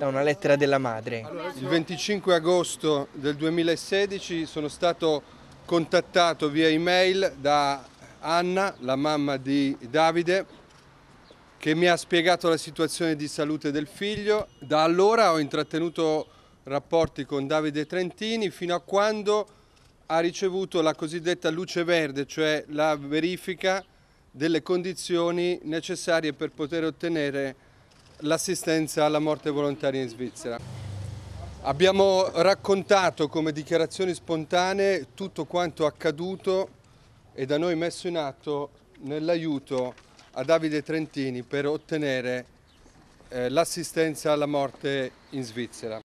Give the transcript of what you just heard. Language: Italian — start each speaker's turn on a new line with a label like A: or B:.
A: da una lettera della madre. Il 25 agosto del 2016 sono stato contattato via email da Anna, la mamma di Davide, che mi ha spiegato la situazione di salute del figlio. Da allora ho intrattenuto rapporti con Davide Trentini fino a quando ha ricevuto la cosiddetta luce verde, cioè la verifica delle condizioni necessarie per poter ottenere l'assistenza alla morte volontaria in Svizzera. Abbiamo raccontato come dichiarazioni spontanee tutto quanto accaduto e da noi messo in atto nell'aiuto a Davide Trentini per ottenere eh, l'assistenza alla morte in Svizzera.